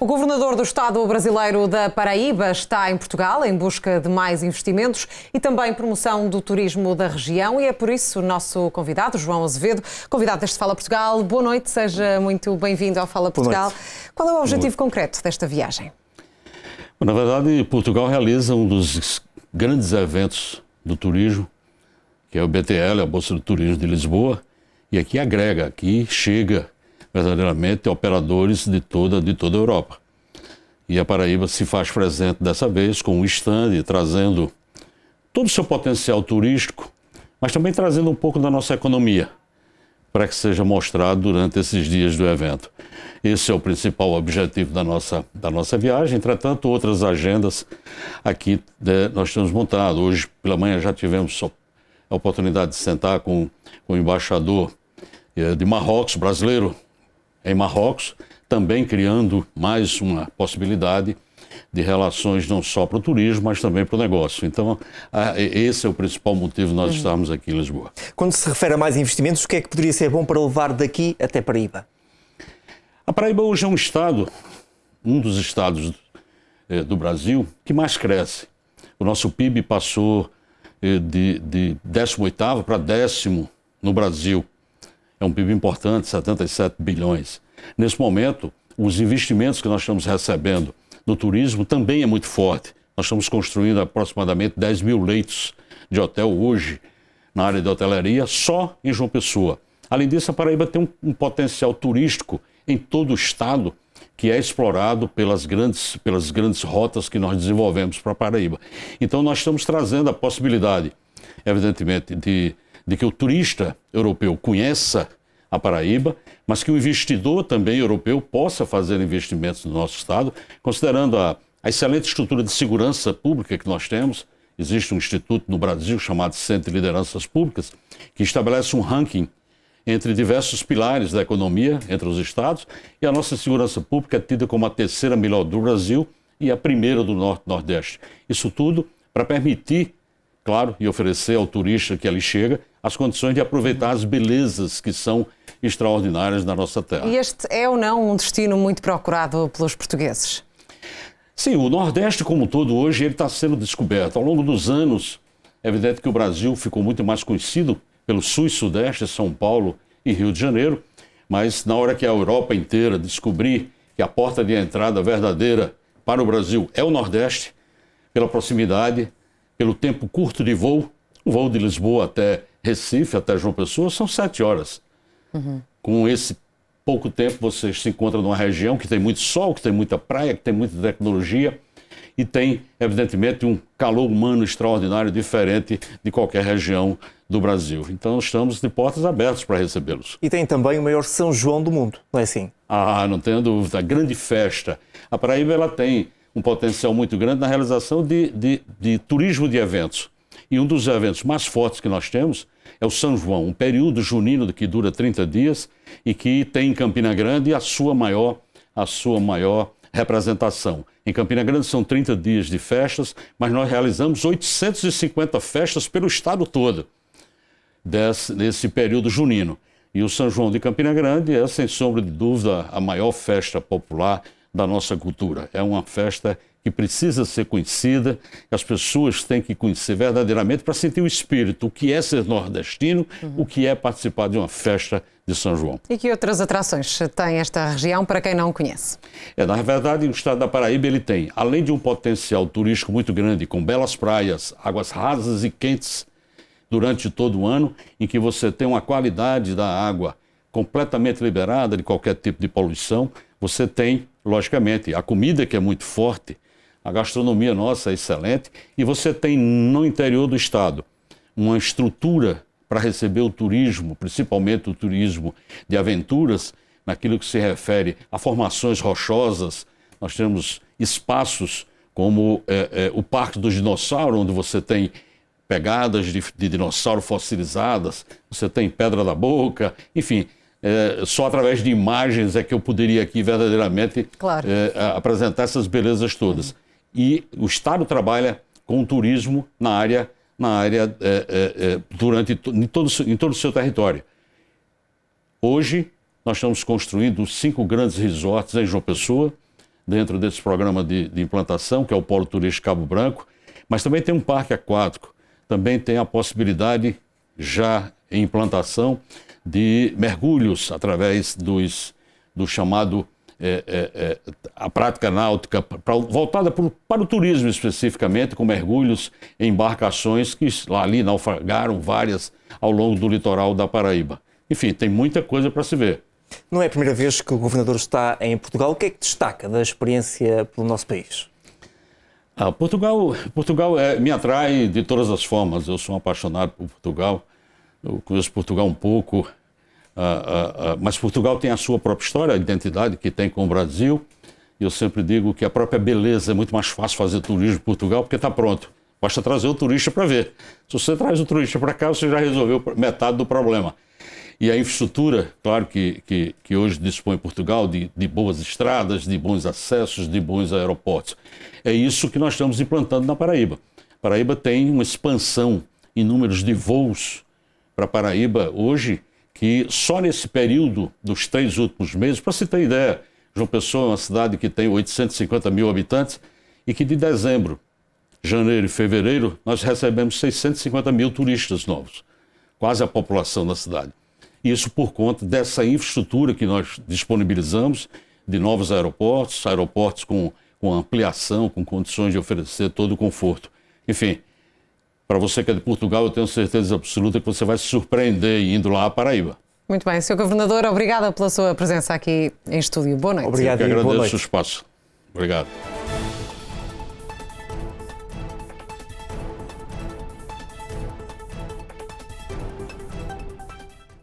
O governador do Estado brasileiro da Paraíba está em Portugal em busca de mais investimentos e também promoção do turismo da região e é por isso o nosso convidado, João Azevedo, convidado deste Fala Portugal. Boa noite, seja muito bem-vindo ao Fala Portugal. Qual é o objetivo concreto desta viagem? Na verdade, Portugal realiza um dos grandes eventos do turismo, que é o BTL, a Bolsa do Turismo de Lisboa, e aqui agrega, aqui chega verdadeiramente operadores de toda, de toda a Europa. E a Paraíba se faz presente dessa vez com um stand trazendo todo o seu potencial turístico, mas também trazendo um pouco da nossa economia para que seja mostrado durante esses dias do evento. Esse é o principal objetivo da nossa, da nossa viagem. Entretanto, outras agendas aqui né, nós temos montado. Hoje pela manhã já tivemos a oportunidade de sentar com, com o embaixador eh, de Marrocos, brasileiro, em Marrocos, também criando mais uma possibilidade de relações não só para o turismo, mas também para o negócio. Então, ah, esse é o principal motivo nós uhum. estarmos aqui em Lisboa. Quando se refere a mais investimentos, o que é que poderia ser bom para levar daqui até Paraíba? A Paraíba hoje é um estado, um dos estados eh, do Brasil, que mais cresce. O nosso PIB passou eh, de, de 18º para décimo no Brasil é um PIB importante, 77 bilhões. Nesse momento, os investimentos que nós estamos recebendo no turismo também é muito forte. Nós estamos construindo aproximadamente 10 mil leitos de hotel hoje na área de hotelaria, só em João Pessoa. Além disso, a Paraíba tem um, um potencial turístico em todo o estado que é explorado pelas grandes, pelas grandes rotas que nós desenvolvemos para a Paraíba. Então, nós estamos trazendo a possibilidade, evidentemente, de de que o turista europeu conheça a Paraíba, mas que o investidor também europeu possa fazer investimentos no nosso estado, considerando a, a excelente estrutura de segurança pública que nós temos. Existe um instituto no Brasil chamado Centro de Lideranças Públicas, que estabelece um ranking entre diversos pilares da economia entre os estados, e a nossa segurança pública é tida como a terceira melhor do Brasil e a primeira do Norte-Nordeste. Isso tudo para permitir claro, e oferecer ao turista que ali chega as condições de aproveitar as belezas que são extraordinárias na nossa terra. E este é ou não um destino muito procurado pelos portugueses? Sim, o Nordeste como um todo hoje ele está sendo descoberto. Ao longo dos anos, é evidente que o Brasil ficou muito mais conhecido pelo Sul e Sudeste, São Paulo e Rio de Janeiro, mas na hora que a Europa inteira descobrir que a porta de entrada verdadeira para o Brasil é o Nordeste, pela proximidade, pelo tempo curto de voo, o voo de Lisboa até Recife, até João Pessoa, são sete horas. Uhum. Com esse pouco tempo, você se encontra numa região que tem muito sol, que tem muita praia, que tem muita tecnologia e tem, evidentemente, um calor humano extraordinário, diferente de qualquer região do Brasil. Então, estamos de portas abertas para recebê-los. E tem também o maior São João do mundo, não é assim? Ah, não tenho dúvida. Grande festa. A Paraíba ela tem um potencial muito grande na realização de, de, de turismo de eventos. E um dos eventos mais fortes que nós temos é o São João, um período junino que dura 30 dias e que tem em Campina Grande a sua maior, a sua maior representação. Em Campina Grande são 30 dias de festas, mas nós realizamos 850 festas pelo estado todo desse, nesse período junino. E o São João de Campina Grande é, sem sombra de dúvida, a maior festa popular da nossa cultura. É uma festa que precisa ser conhecida, que as pessoas têm que conhecer verdadeiramente para sentir o espírito, o que é ser nordestino, uhum. o que é participar de uma festa de São João. E que outras atrações tem esta região para quem não conhece? É, na verdade, o estado da Paraíba ele tem, além de um potencial turístico muito grande, com belas praias, águas rasas e quentes durante todo o ano, em que você tem uma qualidade da água completamente liberada de qualquer tipo de poluição, você tem, logicamente, a comida que é muito forte, a gastronomia nossa é excelente, e você tem no interior do estado uma estrutura para receber o turismo, principalmente o turismo de aventuras, naquilo que se refere a formações rochosas. Nós temos espaços como é, é, o Parque dos Dinossauros, onde você tem pegadas de, de dinossauro fossilizadas, você tem Pedra da Boca, enfim, é, só através de imagens é que eu poderia aqui verdadeiramente claro. é, apresentar essas belezas todas. Uhum. E o Estado trabalha com o turismo na área, na área é, é, é durante em todo, em todo o seu território. Hoje nós estamos construindo cinco grandes resorts em João Pessoa, dentro desse programa de, de implantação, que é o Polo Turístico Cabo Branco, mas também tem um parque aquático, também tem a possibilidade já em implantação de mergulhos através dos, do chamado é, é, é, a prática náutica pra, voltada pro, para o turismo especificamente, com mergulhos em embarcações que ali naufragaram várias ao longo do litoral da Paraíba. Enfim, tem muita coisa para se ver. Não é a primeira vez que o governador está em Portugal. O que é que destaca da experiência pelo nosso país? Ah, Portugal, Portugal eh, me atrai de todas as formas. Eu sou um apaixonado por Portugal. Eu conheço Portugal um pouco, ah, ah, ah, mas Portugal tem a sua própria história, a identidade que tem com o Brasil. E eu sempre digo que a própria beleza é muito mais fácil fazer turismo em Portugal porque está pronto. Basta trazer o turista para ver. Se você traz o turista para cá, você já resolveu metade do problema. E a infraestrutura, claro que, que, que hoje dispõe Portugal de, de, boas estradas, de bons acessos, de bons aeroportos. É isso que nós estamos implantando na Paraíba. Paraíba tem uma expansão em números de voos para Paraíba hoje que só nesse período dos três últimos meses, para se ter ideia, João Pessoa é uma cidade que tem 850 mil habitantes e que de dezembro, janeiro e fevereiro nós recebemos 650 mil turistas novos, quase a população da cidade. Isso por conta dessa infraestrutura que nós disponibilizamos de novos aeroportos, aeroportos com, com ampliação, com condições de oferecer todo o conforto. Enfim, para você que é de Portugal, eu tenho certeza absoluta que você vai se surpreender indo lá à Paraíba. Muito bem, Sr. Governador, obrigada pela sua presença aqui em estúdio. Boa noite. Obrigado, eu que agradeço boa noite. o espaço. Obrigado.